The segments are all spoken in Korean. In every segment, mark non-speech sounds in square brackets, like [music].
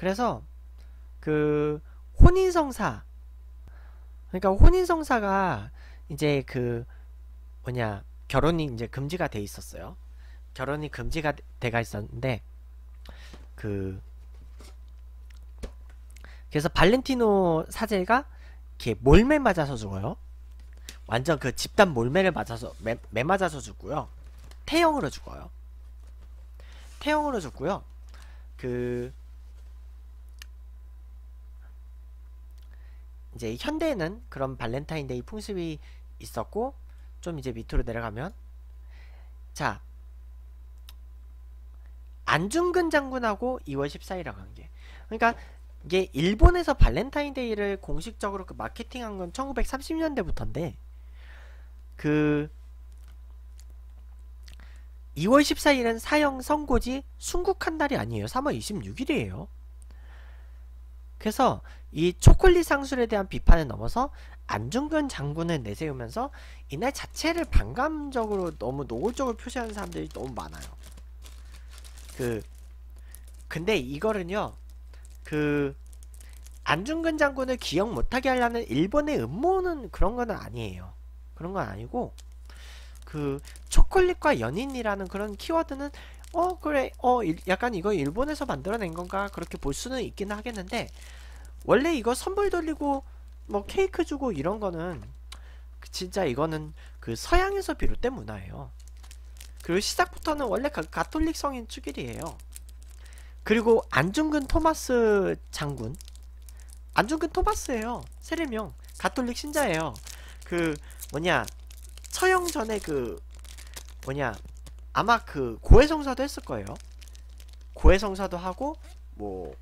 그래서 그 혼인성사 그러니까 혼인성사가 이제 그 뭐냐 결혼이 이제 금지가 돼 있었어요. 결혼이 금지가 돼가 있었는데 그 그래서 발렌티노 사제가 이렇게 몰매 맞아서 죽어요. 완전 그 집단 몰매를 맞아서 매, 매 맞아서 죽고요. 태형으로 죽어요. 태형으로 죽고요. 그 이제 현대에는 그런 발렌타인데이 풍습이 있었고 좀 이제 밑으로 내려가면 자 안중근 장군하고 2월 14일이랑 관계 그러니까 이게 일본에서 발렌타인데이를 공식적으로 그 마케팅한 건 1930년대부터인데 그 2월 14일은 사형 선고지 순국한 날이 아니에요. 3월 26일이에요. 그래서 이 초콜릿 상술에 대한 비판을 넘어서 안중근 장군을 내세우면서 이날 자체를 반감적으로 너무 노골적으로 표시하는 사람들이 너무 많아요. 그 근데 이거는요. 그 안중근 장군을 기억 못하게 하려는 일본의 음모는 그런 건 아니에요. 그런 건 아니고 그 초콜릿과 연인이라는 그런 키워드는 어 그래 어 일, 약간 이거 일본에서 만들어낸 건가 그렇게 볼 수는 있긴 하겠는데 원래 이거 선물 돌리고 뭐 케이크 주고 이런 거는 그 진짜 이거는 그 서양에서 비롯된 문화예요. 그리고 시작부터는 원래 가, 가톨릭 성인 축일이에요. 그리고 안중근 토마스 장군 안중근 토마스예요. 세례명 가톨릭 신자예요. 그 뭐냐 처형 전에 그 뭐냐 아마 그 고해성사도 했을 거예요. 고해성사도 하고 뭐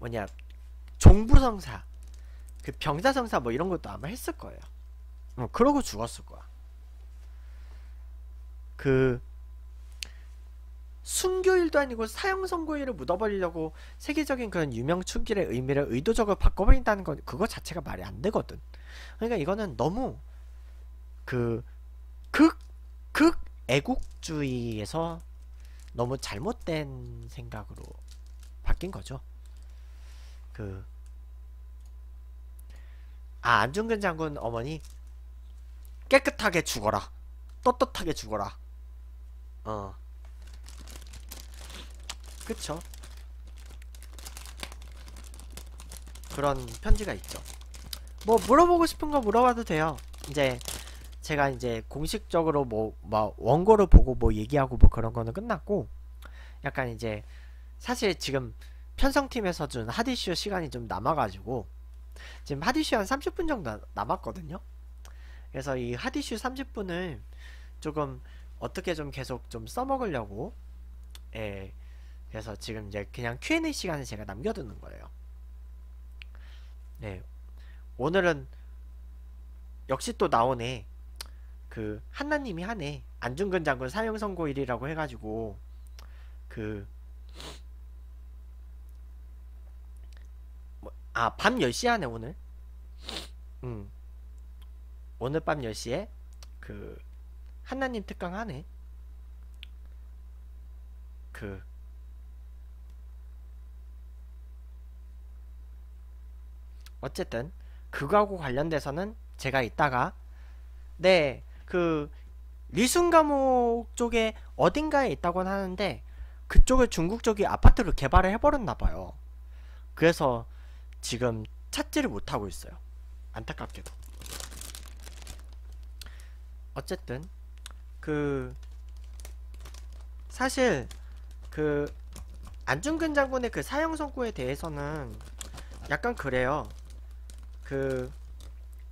뭐냐 종부성사 그 병사성사 뭐 이런 것도 아마 했을 거예요. 어, 그러고 죽었을 거야. 그 순교일도 아니고 사형선고일을 묻어버리려고 세계적인 그런 유명 축일의 의미를 의도적으로 바꿔버린다는 건 그거 자체가 말이 안 되거든. 그러니까 이거는 너무 그 극 극 애국주의에서 너무 잘못된 생각으로 바뀐 거죠. 그 아, 안중근 장군 어머니 깨끗하게 죽어라. 떳떳하게 죽어라. 어. 그쵸? 그런 편지가 있죠. 뭐 물어보고 싶은 거 물어봐도 돼요. 이제 제가 이제 공식적으로 뭐, 뭐 원고를 보고 뭐 얘기하고 뭐 그런 거는 끝났고 약간 이제 사실 지금 편성팀에서 준 하디슈 시간이 좀 남아가지고 지금 하디슈 한 30분 정도 남았거든요 그래서 이 하디슈 30분을 조금 어떻게 좀 계속 좀 써먹으려고 예 그래서 지금 이제 그냥 Q&A 시간을 제가 남겨두는 거예요 네 오늘은 역시 또 나오네 그 한나님이 하네 안중근 장군 사형 선고일이라고 해가지고 그 아, 밤 10시 안에 오늘. 음. 오늘 밤 10시에 그 하나님 특강 하네. 그 어쨌든 그거하고 관련돼서는 제가 이다가 네, 그 리순 감옥 쪽에 어딘가에 있다곤 하는데 그쪽에 중국 쪽이 아파트를 개발을 해버렸나 봐요. 그래서 지금 찾지를 못하고 있어요 안타깝게도 어쨌든 그 사실 그 안중근 장군의 그 사형 선고에 대해서는 약간 그래요 그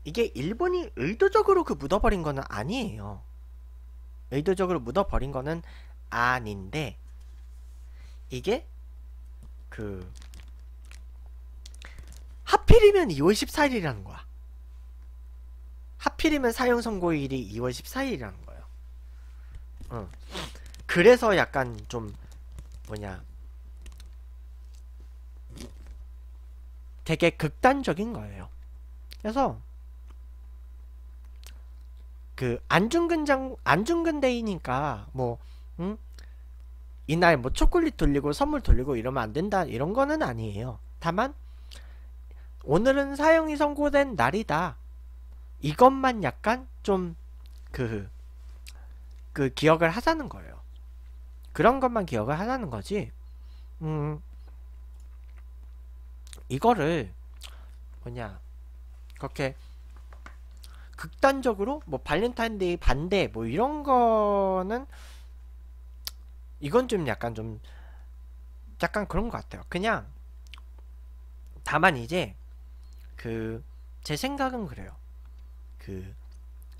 이게 일본이 의도적으로 그 묻어버린 거는 아니에요 의도적으로 묻어버린 거는 아닌데 이게 그 하필이면 2월 14일이라는 거야. 하필이면 사형 선고일이 2월 14일이라는 거예요. 어. 그래서 약간 좀 뭐냐 되게 극단적인 거예요. 그래서 그 안중근장 안중근데이니까 뭐 응? 이날 뭐 초콜릿 돌리고 선물 돌리고 이러면 안 된다 이런 거는 아니에요. 다만 오늘은 사형이 선고된 날이다. 이것만 약간 좀 그, 그 기억을 하자는 거예요. 그런 것만 기억을 하자는 거지, 음, 이거를 뭐냐, 그렇게 극단적으로 뭐 발렌타인데이 반대 뭐 이런 거는 이건 좀 약간 좀 약간 그런 것 같아요. 그냥 다만 이제 그제 생각은 그래요. 그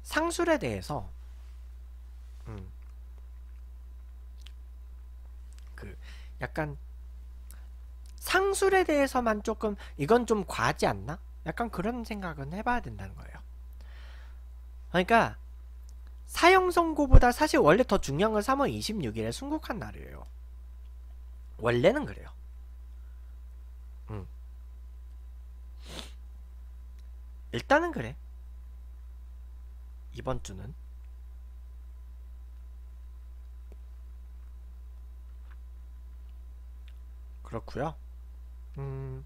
상술에 대해서 음, 그 약간 상술에 대해서만 조금 이건 좀 과하지 않나? 약간 그런 생각은 해봐야 된다는 거예요. 그러니까 사형 선고보다 사실 원래 더 중요한 건 3월 26일에 순국한 날이에요. 원래는 그래요. 일단은 그래. 이번 주는. 그렇구요. 음.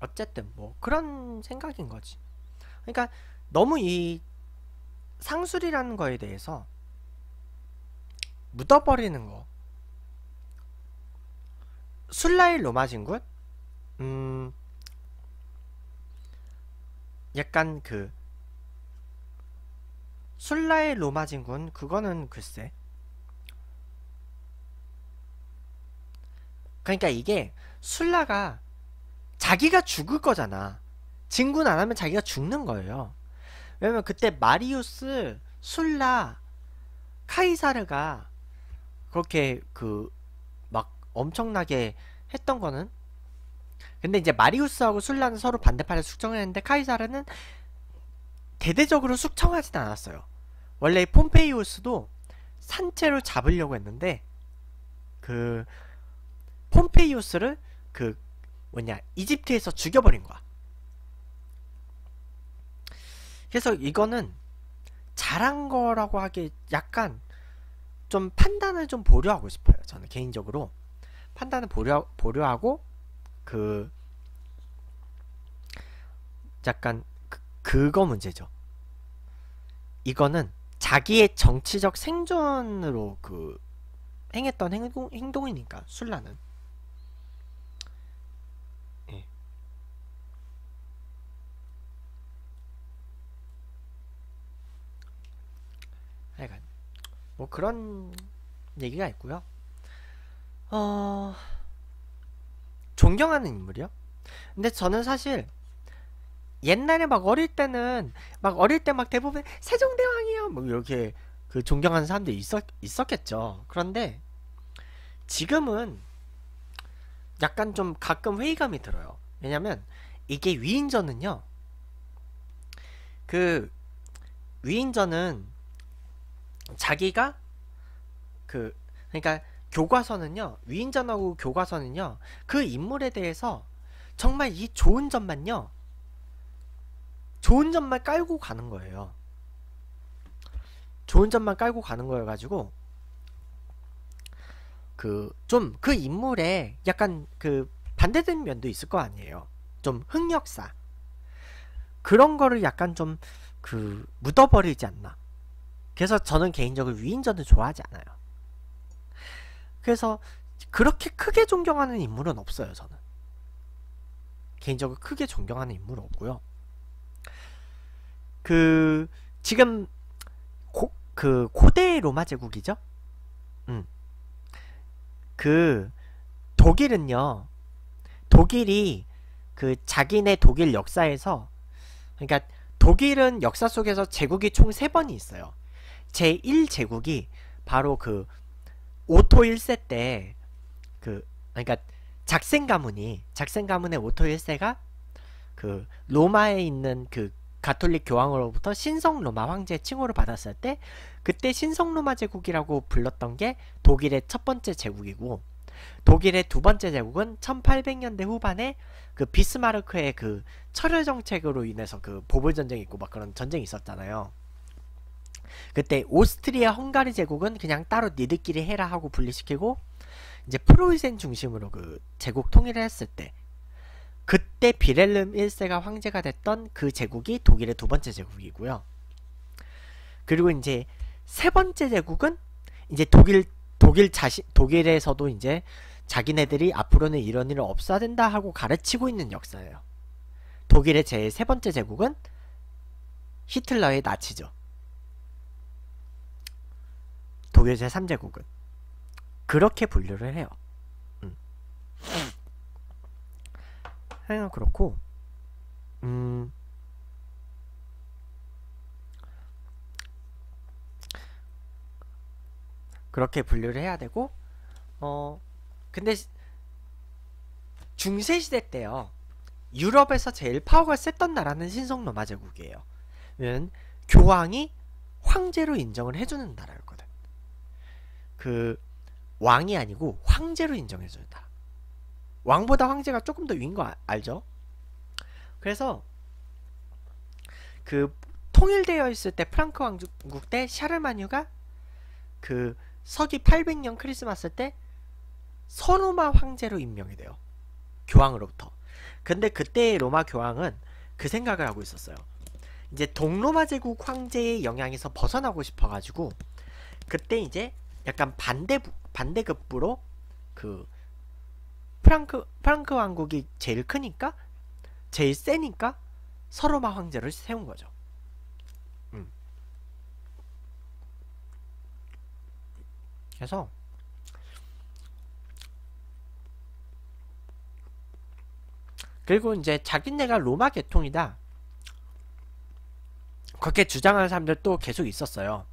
어쨌든 뭐 그런 생각인 거지. 그러니까 너무 이 상술이라는 거에 대해서 묻어버리는 거 술라일 로마 진군? 음, 약간 그술라일 로마 진군 그거는 글쎄 그러니까 이게 술라가 자기가 죽을 거잖아 진군 안 하면 자기가 죽는 거예요 왜냐면 그때 마리우스 술라 카이사르가 그렇게 그 엄청나게 했던 거는 근데 이제 마리우스하고 술라는 서로 반대파를 숙청했는데 카이사르는 대대적으로 숙청하진 않았어요. 원래 폼페이우스도 산채로 잡으려고 했는데 그 폼페이우스를 그 뭐냐 이집트에서 죽여버린 거야. 그래서 이거는 잘한 거라고 하기 약간 좀 판단을 좀 보류하고 싶어요. 저는 개인적으로 판단을 보려, 보려하고 그 약간 그, 그거 문제죠. 이거는 자기의 정치적 생존으로 그 행했던 행동, 행동이니까 술라는 예. 뭐 그런 얘기가 있고요 어, 존경하는 인물이요? 근데 저는 사실 옛날에 막 어릴 때는 막 어릴 때 막 대부분 세종대왕이요 뭐 이렇게 그 존경하는 사람들이 있었, 있었겠죠 그런데 지금은 약간 좀 가끔 회의감이 들어요 왜냐면 이게 위인전은요 그 위인전은 자기가 그 그러니까 교과서는요, 위인전하고 교과서는요, 그 인물에 대해서 정말 이 좋은 점만요, 좋은 점만 깔고 가는 거예요. 좋은 점만 깔고 가는 거여가지고, 그, 좀, 그 인물에 약간 그 반대되는 면도 있을 거 아니에요. 좀 흑역사. 그런 거를 약간 좀, 그, 묻어버리지 않나. 그래서 저는 개인적으로 위인전을 좋아하지 않아요. 그래서 그렇게 크게 존경하는 인물은 없어요, 저는. 개인적으로 크게 존경하는 인물은 없고요. 그 지금 고, 그 고대 로마 제국이죠. 음. 그 독일은요. 독일이 그 자기네 독일 역사에서 그러니까 독일은 역사 속에서 제국이 총 세번이 있어요. 제1제국이 바로 그 오토 1세 때 그 그러니까 작생 가문이 작생 가문의 오토 1세가 그 로마에 있는 그 가톨릭 교황으로부터 신성 로마 황제 칭호를 받았을 때 그때 신성 로마 제국이라고 불렀던 게 독일의 첫 번째 제국이고 독일의 두 번째 제국은 1800년대 후반에 그 비스마르크의 그 철혈 정책으로 인해서 그 보불 전쟁이 있고 막 그런 전쟁이 있었잖아요. 그때 오스트리아 헝가리 제국은 그냥 따로 니들끼리 해라 하고 분리시키고 이제 프로이센 중심으로 그 제국 통일을 했을 때 그때 비렐름 1세가 황제가 됐던 그 제국이 독일의 두 번째 제국이고요. 그리고 이제 세 번째 제국은 이제 독일 독일 자신 독일에서도 이제 자기네들이 앞으로는 이런 일을 없어야 된다 하고 가르치고 있는 역사예요. 독일의 제 세 번째 제국은 히틀러의 나치죠. 독일 제3제국은 그렇게 분류를 해요. 음. 하여 그렇고 음 그렇게 분류를 해야 되고 어 근데 중세 시대 때요 유럽에서 제일 파워가 셌던 나라는 신성 로마 제국이에요. 는 교황이 황제로 인정을 해주는 나라 그 왕이 아니고 황제로 인정해줬 다. 왕보다 황제가 조금 더 위인 거 아, 알죠? 그래서 그 통일되어 있을 때 프랑크 왕국 때 샤르마뉴가 그 서기 800년 크리스마스 때선우마 황제로 임명이 돼요. 교황으로부터. 근데 그때의 로마 교황은 그 생각을 하고 있었어요. 이제 동로마 제국 황제의 영향에서 벗어나고 싶어가지고 그때 이제 약간 반대 반대급부로 그 프랑크 프랑크 왕국이 제일 크니까 제일 세니까 서로마 황제를 세운 거죠. 음. 그래서 그리고 이제 자기네가 로마 계통이다. 그렇게 주장하는 사람들 또 계속 있었어요.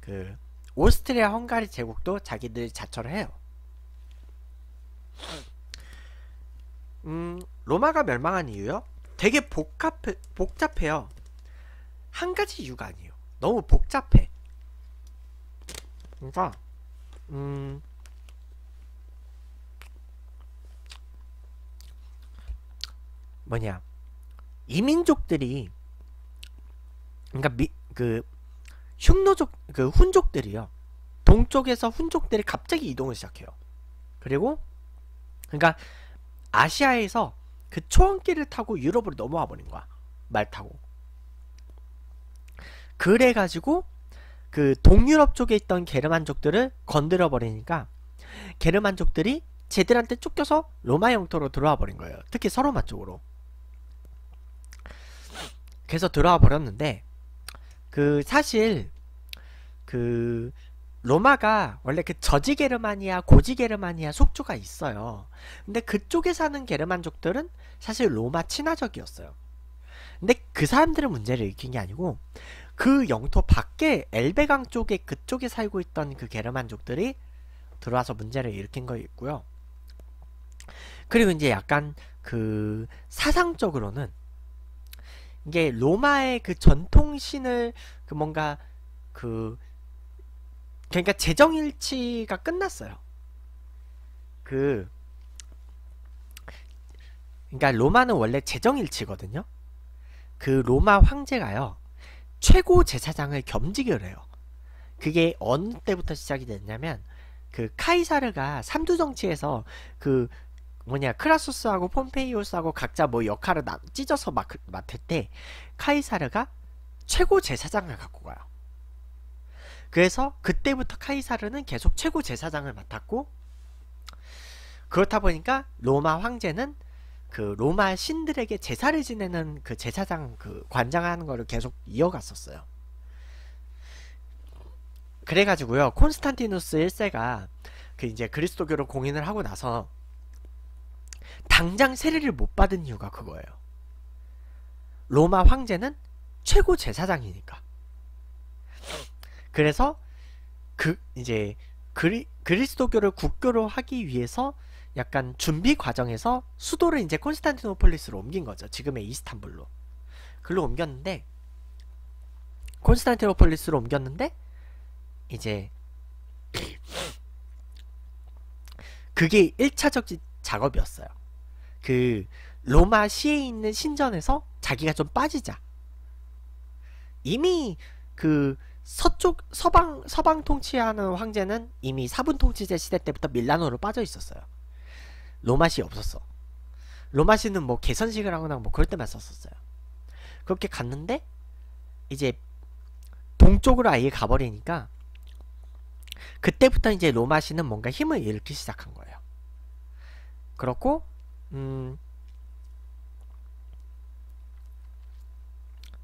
그 오스트리아 헝가리 제국도 자기들 자처를 해요. 음, 로마가 멸망한 이유요? 되게 복합, 복잡해요. 한 가지 이유가 아니에요. 너무 복잡해. 그러니까, 음, 뭐냐. 이민족들이, 그러니까 미, 그, 흉노족 그 훈족들이요 동쪽에서 훈족들이 갑자기 이동을 시작해요 그리고 그러니까 아시아에서 그 초원길을 타고 유럽으로 넘어와 버린 거야 말 타고 그래가지고 그 동유럽 쪽에 있던 게르만족들을 건드려 버리니까 게르만족들이 쟤들한테 쫓겨서 로마 영토로 들어와 버린 거예요 특히 서로마 쪽으로 그래서 들어와 버렸는데 그 사실 그 로마가 원래 그 저지 게르마니아, 고지 게르마니아 속주가 있어요. 근데 그쪽에 사는 게르만족들은 사실 로마 친화적이었어요. 근데 그 사람들의 문제를 일으킨 게 아니고 그 영토 밖에 엘베강 쪽에 그쪽에 살고 있던 그 게르만족들이 들어와서 문제를 일으킨 거 있고요. 그리고 이제 약간 그 사상적으로는 이게 로마의 그 전통신을 그 뭔가 그 그러니까 재정일치가 끝났어요. 그 그러니까 로마는 원래 재정일치거든요. 그 로마 황제가요. 최고 제사장을 겸직을 해요. 그게 어느 때부터 시작이 됐냐면 그 카이사르가 삼두 정치에서 그 뭐냐 크라소스하고 폼페이오스하고 각자 뭐 역할을 나, 찢어서 막, 맡을 그, 때 카이사르가 최고 제사장을 갖고 가요. 그래서 그때부터 카이사르는 계속 최고 제사장을 맡았고 그렇다 보니까 로마 황제는 그 로마 신들에게 제사를 지내는 그 제사장 그 관장하는 거를 계속 이어갔었어요. 그래가지고요 콘스탄티누스 1세가 그 이제 그리스도교를 공인을 하고 나서 당장 세례를 못 받은 이유가 그거예요. 로마 황제는 최고 제사장이니까. 그래서 그 이제 그리, 그리스도교를 국교로 하기 위해서 약간 준비 과정에서 수도를 이제 콘스탄티노폴리스로 옮긴 거죠. 지금의 이스탄불로. 글로 옮겼는데 콘스탄티노폴리스로 옮겼는데 이제 그게 1차적 작업이었어요. 그 로마 시에 있는 신전에서 자기가 좀 빠지자. 이미 그 서쪽 서방 서방 통치하는 황제는 이미 사분 통치제 시대 때부터 밀라노로 빠져 있었어요. 로마시 없었어. 로마시는 뭐 개선식을 하거나 뭐 그럴 때만 썼었어요. 그렇게 갔는데 이제 동쪽으로 아예 가버리니까 그때부터 이제 로마시는 뭔가 힘을 잃기 시작한 거예요. 그렇고 음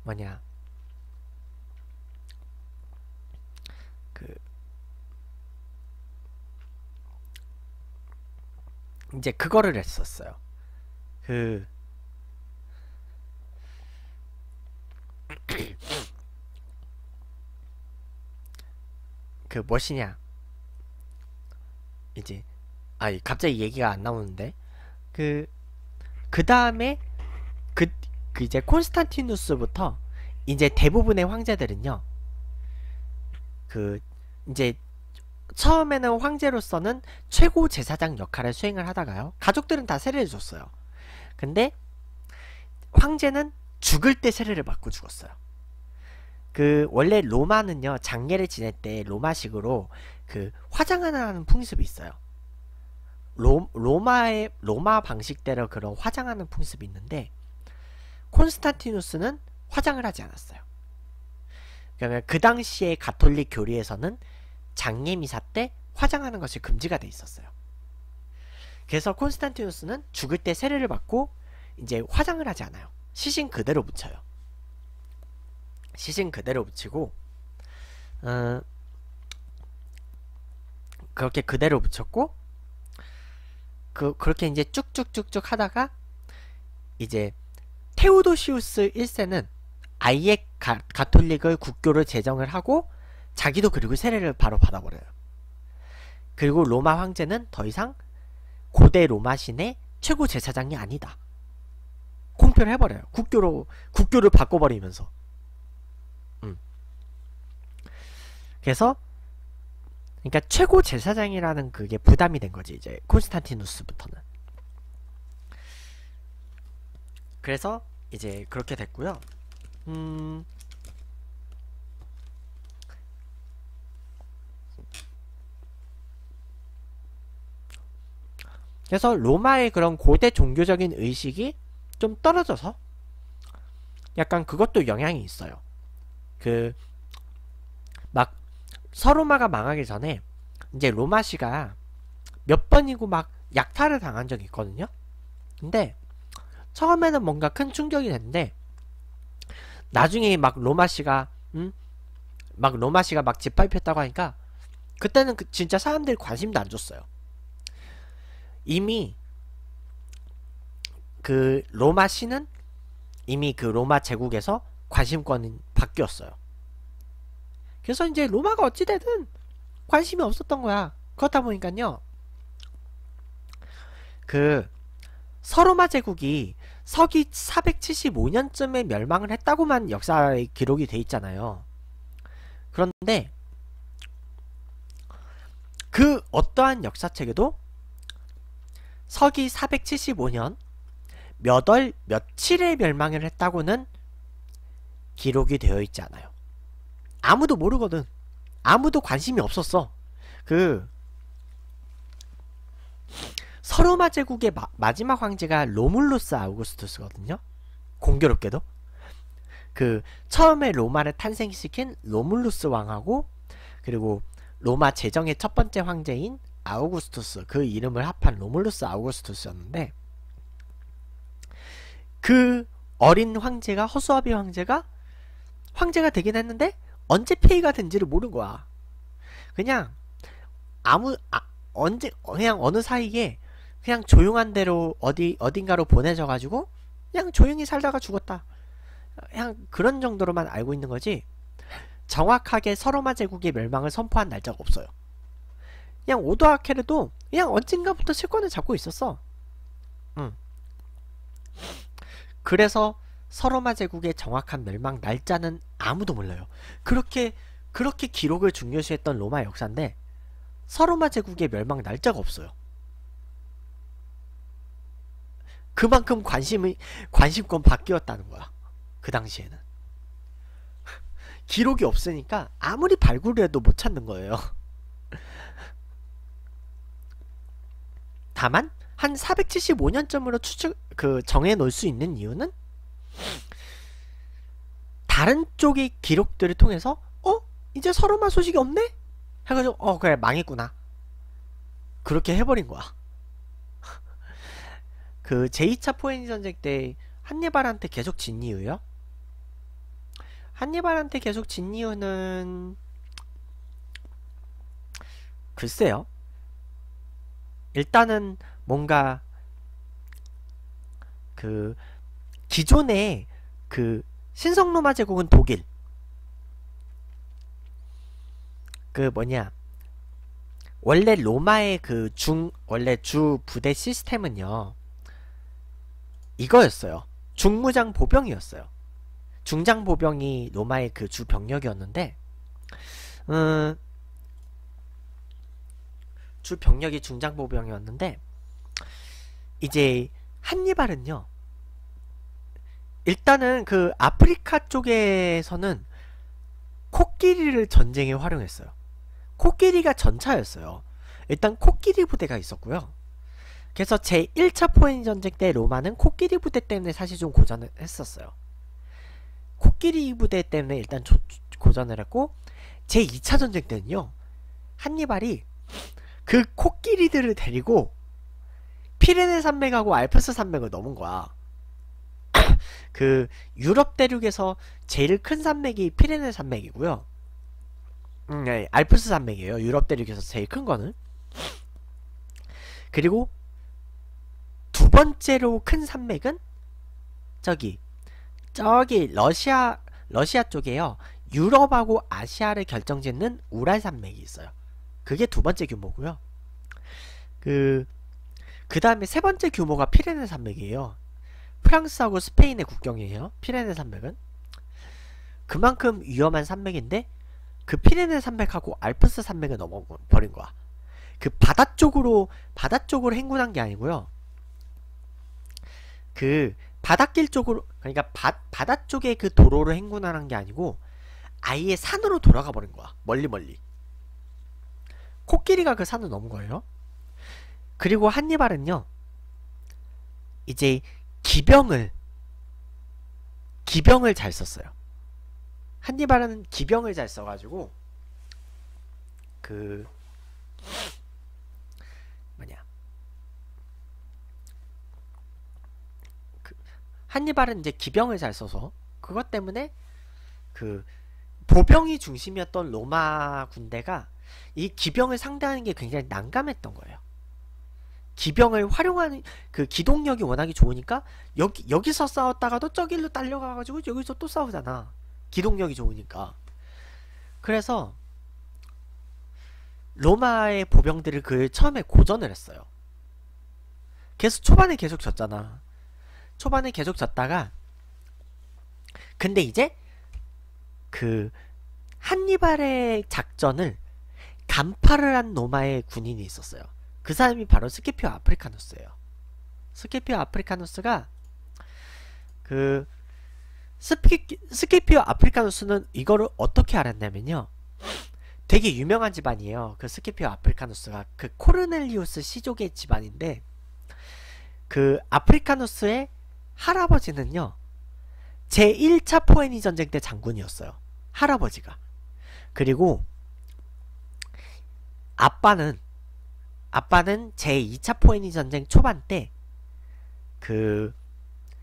뭐냐 그 이제 그거를 했었어요. 그 [clears throat] 그, 무엇이냐. 이제, 아, 갑자기 얘기가 안 나오는데. 그, 그 다음에, 그, 그 이제 콘스탄티누스부터 이제 대부분의 황제들은요, 그, 이제 처음에는 황제로서는 최고 제사장 역할을 수행을 하다가요, 가족들은 다 세례를 줬어요. 근데 황제는 죽을 때 세례를 받고 죽었어요. 그 원래 로마는요 장례를 지낼 때 로마식으로 그 화장 하나 하는 풍습이 있어요. 로, 로마의 로마 방식대로 그런 화장하는 풍습이 있는데 콘스탄티누스는 화장을 하지 않았어요. 그러면 그당시에 가톨릭 교리에서는 장례 미사 때 화장하는 것이 금지가 돼 있었어요. 그래서 콘스탄티누스는 죽을 때 세례를 받고 이제 화장을 하지 않아요. 시신 그대로 묻혀요. 시신 그대로 묻히고 어, 그렇게 그대로 묻혔고 그 그렇게 이제 쭉쭉쭉쭉 하다가 이제 테오도시우스 1세는 아예 가, 가톨릭을 국교를 제정을 하고 자기도 그리고 세례를 바로 받아버려요. 그리고 로마 황제는 더 이상 고대 로마 신의 최고 제사장이 아니다. 공표를 해버려요. 국교로 국교를 바꿔버리면서. 음. 그래서 그러니까 최고 제사장이라는 그게 부담이 된 거지 이제 콘스탄티누스부터는. 그래서 이제 그렇게 됐고요. 음. 그래서 로마의 그런 고대 종교적인 의식이 좀 떨어져서 약간 그것도 영향이 있어요. 그 서로마가 망하기 전에 이제 로마시가 몇 번이고 막 약탈을 당한 적이 있거든요. 근데 처음에는 뭔가 큰 충격이 됐는데 나중에 막 로마시가 음? 막 로마시가 막 짓밟혔다고 하니까 그때는 그 진짜 사람들이 관심도 안 줬어요. 이미 그 로마시는 이미 그 로마 제국에서 관심권은 바뀌었어요. 그래서 이제 로마가 어찌되든 관심이 없었던 거야. 그렇다 보니까요. 그 서로마 제국이 서기 475년쯤에 멸망을 했다고만 역사의 기록이 돼 있잖아요. 그런데 그 어떠한 역사책에도 서기 475년 몇월 며칠에 멸망을 했다고는 기록이 되어 있지 않아요. 아무도 모르거든. 아무도 관심이 없었어. 그 서로마 제국의 마, 지막 황제가 로물루스 아우구스투스거든요. 공교롭게도 그 처음에 로마를 탄생시킨 로물루스 왕하고 그리고 로마 제정의 첫 번째 황제인 아우구스투스 그 이름을 합한 로물루스 아우구스투스였는데 그 어린 황제가 허수아비 황제가 황제가 되긴 했는데 언제 페이가 된지를 모르는 거야. 그냥 아무 아, 언제 그냥 어느 사이에 그냥 조용한 데로 어디 어딘가로 보내져 가지고 그냥 조용히 살다가 죽었다. 그냥 그런 정도로만 알고 있는 거지. 정확하게 서로마 제국의 멸망을 선포한 날짜가 없어요. 그냥 오도아케르도 그냥 언젠가부터 실권을 잡고 있었어. 응. 그래서 서로마 제국의 정확한 멸망 날짜는 아무도 몰라요. 그렇게 그렇게 기록을 중요시했던 로마 역사인데 서로마 제국의 멸망 날짜가 없어요. 그만큼 관심이 관심권 바뀌었다는 거야. 그 당시에는 [laughs] 기록이 없으니까 아무리 발굴해도 못 찾는 거예요. [laughs] 다만 한 475년쯤으로 추측 그 정해 놓을 수 있는 이유는 다른 쪽의 기록들을 통해서 어? 이제 서로만 소식이 없네? 해가지고 어 그래 망했구나 그렇게 해버린 거야 [laughs] 그 제2차 포에니 전쟁 때 한예발한테 계속 진 이유요? 한예발한테 계속 진 이유는 글쎄요 일단은 뭔가 그 기존의그 신성 로마 제국은 독일 그 뭐냐 원래 로마의 그 중 원래 주 부대 시스템은요 이거였어요 중무장 보병이었어요 중장 보병이 로마의 그 주 병력이었는데 음, 주 병력이 중장 보병이었는데 이제 한니발은요 일단은 그 아프리카 쪽에서는 코끼리를 전쟁에 활용했어요. 코끼리가 전차였어요. 일단 코끼리 부대가 있었고요. 그래서 제1차 포인 전쟁 때 로마는 코끼리 부대 때문에 사실 좀 고전을 했었어요. 코끼리 부대 때문에 일단 조, 고전을 했고 제2차 전쟁 때는요. 한니발이 그 코끼리들을 데리고 피레네 산맥하고 알프스 산맥을 넘은 거야. [laughs] 그 유럽 대륙에서 제일 큰 산맥이 피레네 산맥이고요. 음, 네, 알프스 산맥이에요. 유럽 대륙에서 제일 큰 거는. 그리고 두 번째로 큰 산맥은 저기 저기 러시아 러시아 쪽에요. 유럽하고 아시아를 결정짓는 우랄 산맥이 있어요. 그게 두 번째 규모고요. 그, 그 다음에 세 번째 규모가 피레네 산맥이에요. 프랑스하고 스페인의 국경이에요. 피레네 산맥은. 그만큼 위험한 산맥인데 그 피레네 산맥하고 알프스 산맥을 넘어버린 거야. 그 바다 쪽으로 바다 쪽으로 행군한 게 아니고요. 그 바닷길 쪽으로 그러니까 바, 바다 쪽에 그 도로로 행군하는 게 아니고 아예 산으로 돌아가 버린 거야. 멀리 멀리. 코끼리가 그 산을 넘은 거예요. 그리고 한니발은요. 이제 기병을 기병을 잘 썼어요. 한니발은 기병을 잘 써가지고 그 뭐냐 그 한니발은 이제 기병을 잘 써서 그것 때문에 그 보병이 중심이었던 로마 군대가 이 기병을 상대하는 게 굉장히 난감했던 거예요. 기병을 활용하는 그 기동력이 워낙에 좋으니까 여기 여기서 싸웠다가도 저길로 딸려가가지고 여기서 또 싸우잖아. 기동력이 좋으니까. 그래서 로마의 보병들을 그 처음에 고전을 했어요. 계속 초반에 계속 졌잖아. 초반에 계속 졌다가 근데 이제 그 한니발의 작전을 간파를 한 로마의 군인이 있었어요. 그 사람이 바로 스케피오 아프리카누스예요. 스케피오 아프리카누스가 그스케피오 아프리카누스는 이거를 어떻게 알았냐면요. 되게 유명한 집안이에요. 그스케피오 아프리카누스가 그 코르넬리우스 시족의 집안인데 그 아프리카누스의 할아버지는요. 제1차 포에니 전쟁 때 장군이었어요. 할아버지가. 그리고 아빠는 아빠는 제2차 포에니 전쟁 초반 때 그,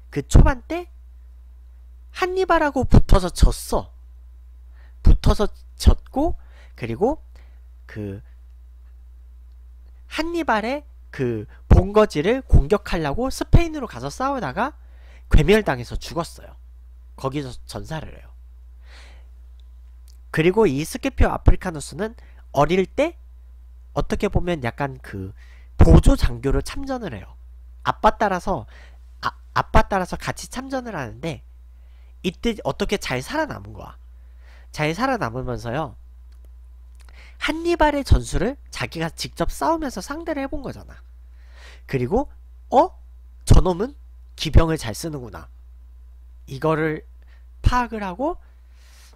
그 초반 때 한니발하고 붙어서 졌어. 붙어서 졌고, 그리고 그 한니발의 그 본거지를 공격하려고 스페인으로 가서 싸우다가 괴멸당해서 죽었어요. 거기서 전사를 해요. 그리고 이 스케피오 아프리카누스는 어릴 때 어떻게 보면 약간 그 보조 장교를 참전을 해요. 아빠 따라서 아, 아빠 따라서 같이 참전을 하는데 이때 어떻게 잘 살아남은 거야. 잘 살아남으면서요. 한니발의 전술을 자기가 직접 싸우면서 상대를 해본 거잖아. 그리고 어? 저놈은 기병을 잘 쓰는구나. 이거를 파악을 하고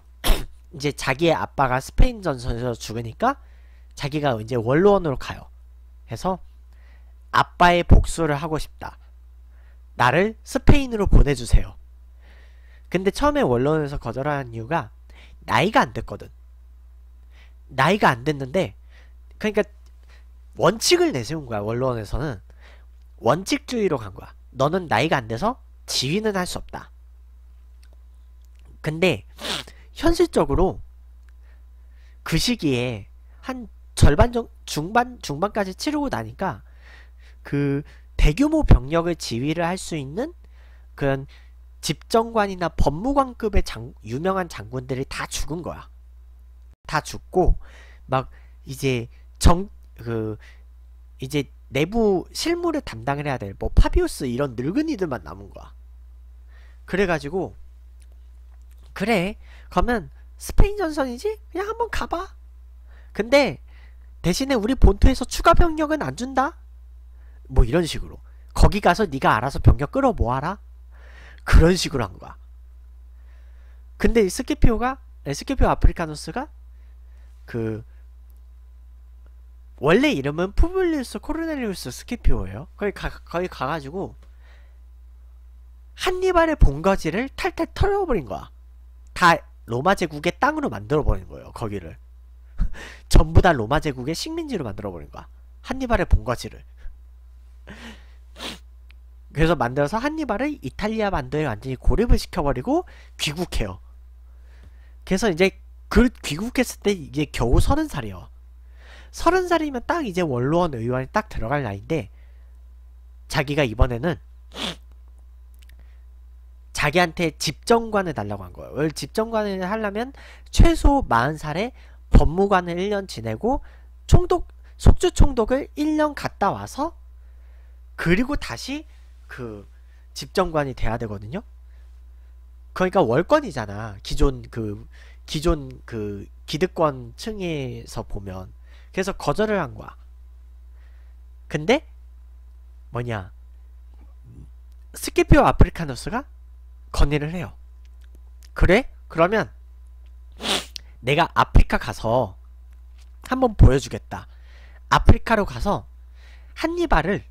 [clears throat] 이제 자기의 아빠가 스페인 전선에서 죽으니까 자기가 이제 원로원으로 가요. 해서 아빠의 복수를 하고 싶다. 나를 스페인으로 보내주세요. 근데 처음에 원로원에서 거절한 이유가 나이가 안 됐거든. 나이가 안 됐는데 그러니까 원칙을 내세운 거야 원로원에서는 원칙주의로 간 거야. 너는 나이가 안 돼서 지휘는 할 수 없다. 근데 현실적으로 그 시기에 한 절반 정, 중반 중반까지 치르고 나니까 그 대규모 병력을 지휘를 할 수 있는 그런 집정관이나 법무관급의 장, 유명한 장군들이 다 죽은 거야. 다 죽고 막 이제 정 그 이제 내부 실무를 담당을 해야 될 뭐 파비우스 이런 늙은이들만 남은 거야. 그래가지고 그래 그러면 스페인 전선이지 그냥 한번 가봐. 근데 대신에 우리 본토에서 추가 병력은 안 준다? 뭐 이런 식으로 거기 가서 네가 알아서 병력 끌어 모아라 그런 식으로 한 거야 근데 이 스키피오가 스키피오 아프리카노스가 그 원래 이름은 푸블리우스 코르네리우스 스키피오예요 거기, 가, 거기 가가지고 한니발의 본거지를 탈탈 털어버린 거야 다 로마 제국의 땅으로 만들어버린 거예요 거기를 [laughs] 전부 다 로마 제국의 식민지로 만들어버린 거야. 한니발의 본거지를. [laughs] 그래서 만들어서 한니발을 이탈리아 반도에 완전히 고립을 시켜버리고 귀국해요. 그래서 이제 그 귀국했을 때이게 겨우 서른 살이요. 서른 살이면 딱 이제 원로원 의원이 딱 들어갈 나이인데 자기가 이번에는 [sniffs] 자기한테 집정관을 달라고 한 거예요. 집정관을 하려면 최소 40살에 법무관을 1년 지내고 총독 속주 총독을 1년 갔다 와서 그리고 다시 그 집정관이 돼야 되거든요. 그러니까 월권이잖아. 기존 그 기존 그 기득권 층에서 보면 그래서 거절을 한 거야. 근데 뭐냐 스키피오 아프리카누스가 건의를 해요. 그래? 그러면 내가 아프리카 가서 한번 보여주겠다. 아프리카로 가서 한니발을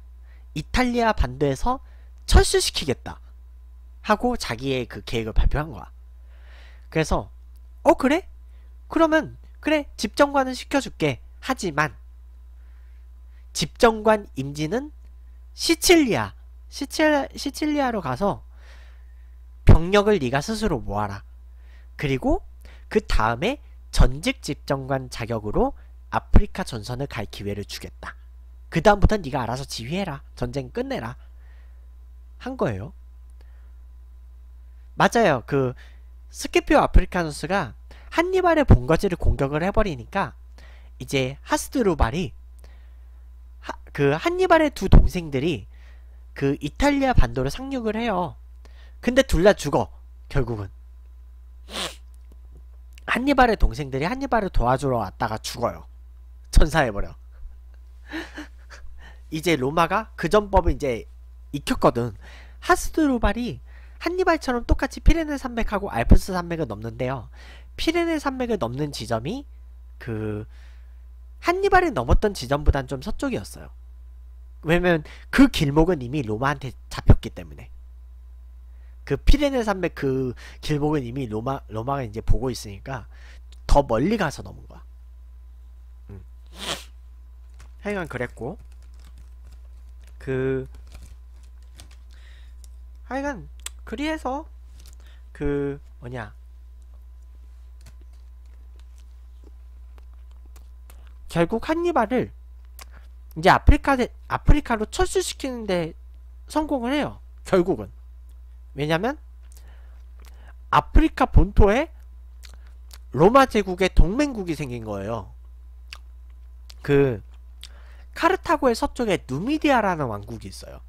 이탈리아 반도에서 철수시키겠다. 하고 자기의 그 계획을 발표한 거야. 그래서 어 그래? 그러면 그래 집정관은 시켜줄게. 하지만 집정관 임진은 시칠리아 시칠, 시칠리아로 가서 병력을 네가 스스로 모아라. 그리고 그 다음에 전직 집정관 자격으로 아프리카 전선을 갈 기회를 주겠다. 그 다음부터 네가 알아서 지휘해라. 전쟁 끝내라. 한 거예요. 맞아요. 그 스키피오 아프리카누스가 한니발의 본거지를 공격을 해버리니까 이제 하스드루발이 하, 그 한니발의 두 동생들이 그 이탈리아 반도를 상륙을 해요. 근데 둘 다 죽어. 결국은. 한니발의 동생들이 한니발을 도와주러 왔다가 죽어요. 천사해버려. [laughs] 이제 로마가 그 전법을 이제 익혔거든. 하스드로발이 한니발처럼 똑같이 피레네 산맥하고 알프스 산맥을 넘는데요. 피레네 산맥을 넘는 지점이 그 한니발이 넘었던 지점보단 좀 서쪽이었어요. 왜냐면 그 길목은 이미 로마한테 잡혔기 때문에. 그 피레네 산맥 그 길목은 이미 로마 로마가 이제 보고 있으니까 더 멀리 가서 넘은 거야. 음. 하여간 그랬고 그 하여간 그리해서 그 뭐냐 결국 한니발을 이제 아프리카 아프리카로 철수시키는데 성공을 해요. 결국은 왜냐면 아프리카 본토에 로마 제국의 동맹국이 생긴 거예요. 그 카르타고의 서쪽에 누미디아라는 왕국이 있어요.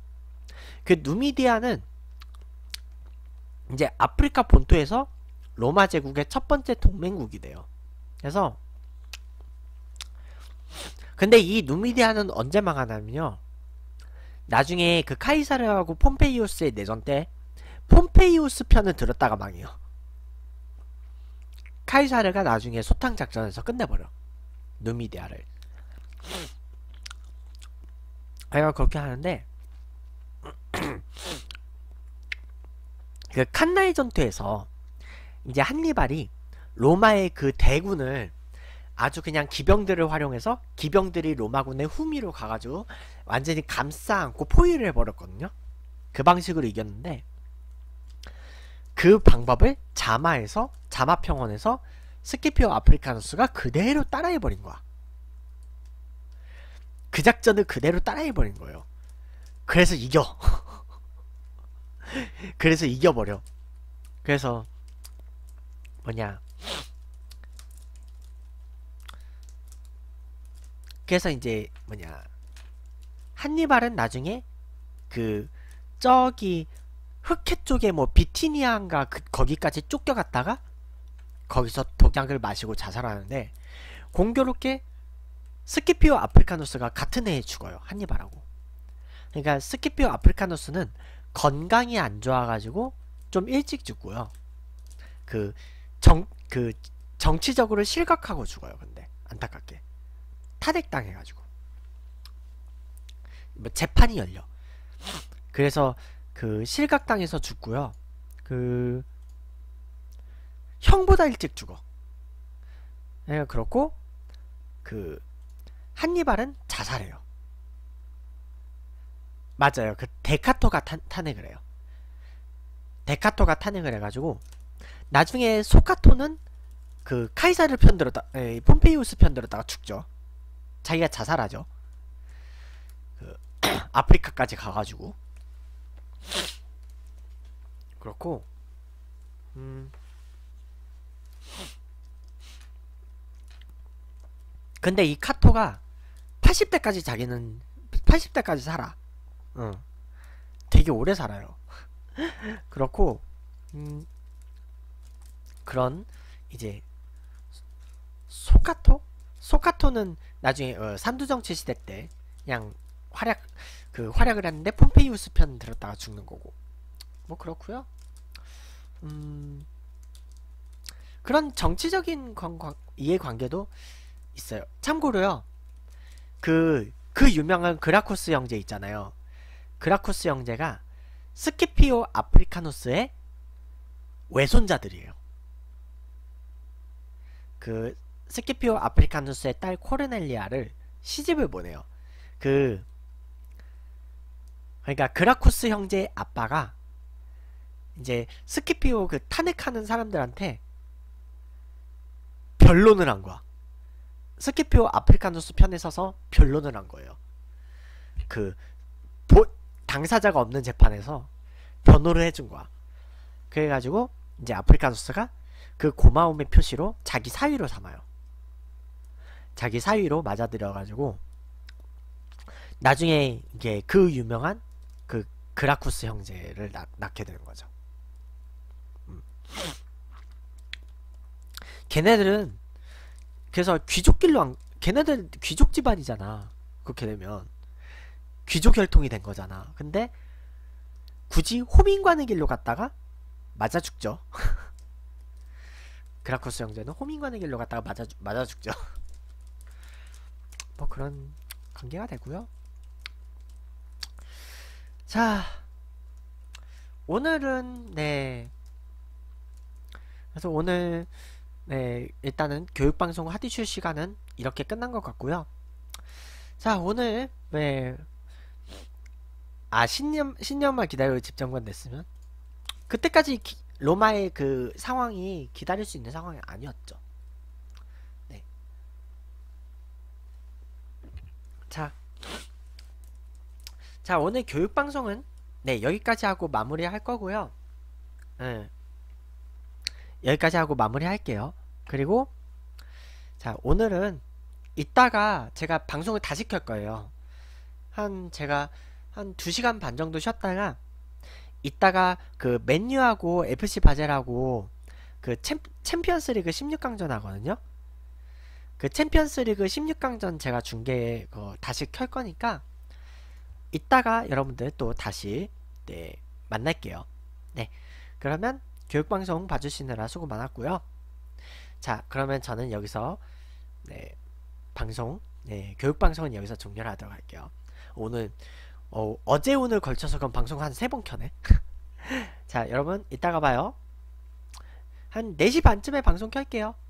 그 누미디아는 이제 아프리카 본토에서 로마 제국의 첫 번째 동맹국이 돼요. 그래서 근데 이 누미디아는 언제 망하냐면요. 나중에 그 카이사르하고 폼페이오스의 내전 때 폼페이우스 편을 들었다가 망해요. 카이사르가 나중에 소탕 작전에서 끝내버려. 누미디아를. 아이가 그렇게 하는데 [clears throat] 그칸나 전투에서 이제 한니발이 로마의 그 대군을 아주 그냥 기병들을 활용해서 기병들이 로마군의 후미로 가가지고 완전히 감싸안고 포위를 해버렸거든요. 그 방식으로 이겼는데 그 방법을 자마에서 자마평원에서 스키피오 아프리카누스가 그대로 따라해버린 거야. 그 작전을 그대로 따라해버린 거예요. 그래서 이겨. [laughs] 그래서 이겨버려. 그래서 뭐냐 그래서 이제 뭐냐 한니발은 나중에 그 저기 흑해 쪽에 뭐 비티니아인가 그, 거기까지 쫓겨갔다가 거기서 독약을 마시고 자살하는데 공교롭게 스키피오 아프리카누스가 같은 해에 죽어요. 한니발하고. 그러니까 스키피오 아프리카누스는 건강이 안 좋아가지고 좀 일찍 죽고요. 그, 정, 그, 정치적으로 실각하고 죽어요. 근데. 안타깝게. 탄핵당해가지고. 뭐 재판이 열려. 그래서 그실각당에서 죽고요. 그 형보다 일찍 죽어. 예, 그렇고 그 한니발은 자살해요. 맞아요. 그 데카토가 탄, 탄핵을 해요. 데카토가 탄핵을 해가지고 나중에 소카토는 그카이사를 편들었다, 에, 폼페이우스 편들었다가 죽죠. 자기가 자살하죠. 그 [clears throat] 아프리카까지 가가지고 그렇고 음 근데 이 카토가 80대까지 자기는 80대까지 살아 어 되게 오래 살아요 [laughs] 그렇고 음 그런 이제 소카토? 소카토는 나중에 어, 삼두정치 시대 때 그냥 활약 그 활약을 했는데 폼페이우스 편 들었다가 죽는 거고 뭐 그렇고요. 음 그런 정치적인 관광, 이해관계도 있어요. 참고로요. 그그 그 유명한 그라쿠스 형제 있잖아요. 그라쿠스 형제가 스키피오 아프리카노스의 외손자들이에요. 그 스키피오 아프리카누스의 딸 코르넬리아를 시집을 보내요. 그 그러니까 그라쿠스 형제의 아빠가 이제 스키피오 그 탄핵하는 사람들한테 변론을 한 거야. 스키피오 아프리카누스 편에 서서 변론을 한 거예요. 그 보, 당사자가 없는 재판에서 변호를 해준 거야. 그래가지고 이제 아프리카누스가 그 고마움의 표시로 자기 사위로 삼아요. 자기 사위로 맞아들여가지고 나중에 이게 그 유명한 그라쿠스 형제를 낳, 게 되는 거죠. 음. 걔네들은 그래서 귀족길로 안, 걔네들 귀족 집안이잖아. 그렇게 되면 귀족 혈통이 된 거잖아. 근데 굳이 호민관의 길로 갔다가 맞아 죽죠. [laughs] 그라쿠스 형제는 호민관의 길로 갔다가 맞아 맞아 죽죠. [laughs] 뭐 그런 관계가 되고요. 자, 오늘은, 네. 그래서 오늘, 네, 일단은 교육방송 하디슈 시간은 이렇게 끝난 것 같고요. 자, 오늘, 네. 아, 신년, 신년만 기다려 집정관 됐으면? 그때까지 기, 로마의 그 상황이 기다릴 수 있는 상황이 아니었죠. 네. 자, 자 오늘 교육방송은 네 여기까지 하고 마무리 할 거고요 네, 여기까지 하고 마무리 할게요 그리고 자 오늘은 이따가 제가 방송을 다시 켤 거예요 한 제가 한 2시간 반 정도 쉬었다가 이따가 그 맨유하고 FC 바젤하고 그 챔, 챔피언스 리그 16강전 하거든요 그 챔피언스 리그 16강전 제가 중계 그 다시 켤 거니까 이따가 여러분들 또 다시 네, 만날게요. 네. 그러면 교육방송 봐주시느라 수고 많았고요. 자, 그러면 저는 여기서 네, 방송, 네, 교육방송은 여기서 종료 하도록 할게요. 오늘, 어, 어제 오늘 걸쳐서 그럼 방송 한 세 번 켜네. [laughs] 자, 여러분, 이따가 봐요. 한 4시 반쯤에 방송 켤게요.